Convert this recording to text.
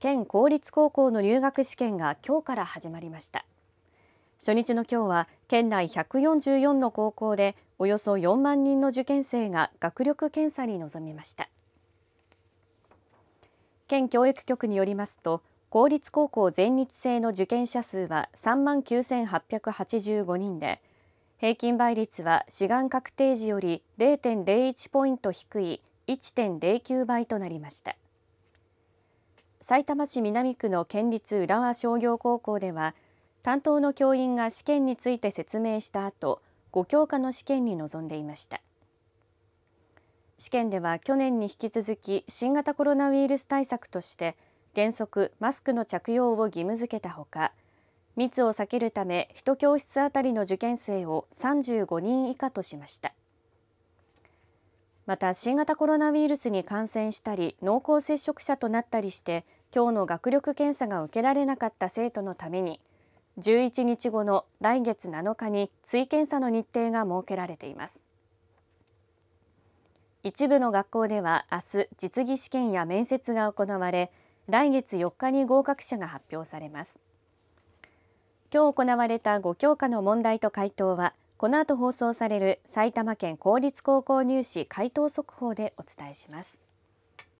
県公立高校の入学試験が今日から始まりました。初日の今日は県内144の高校でおよそ4万人の受験生が学力検査に臨みました。県教育局によりますと公立高校全日制の受験者数は3万9885人で平均倍率は志願確定時より0.01ポイント低い1.09倍となりました。さいたま市南区の県立浦和商業高校では担当の教員が試験について説明した後、5教科の試験に臨んでいました。試験では去年に引き続き新型コロナウイルス対策として原則マスクの着用を義務付けたほか密を避けるため1教室あたりの受験生を35人以下としました。また新型コロナウイルスに感染したり濃厚接触者となったりして今日の学力検査が受けられなかった生徒のために11日後の来月7日に追検査の日程が設けられています一部の学校では明日実技試験や面接が行われ来月4日に合格者が発表されます今日行われた5教科の問題と回答はこの後放送される埼玉県公立高校入試解答速報でお伝えします。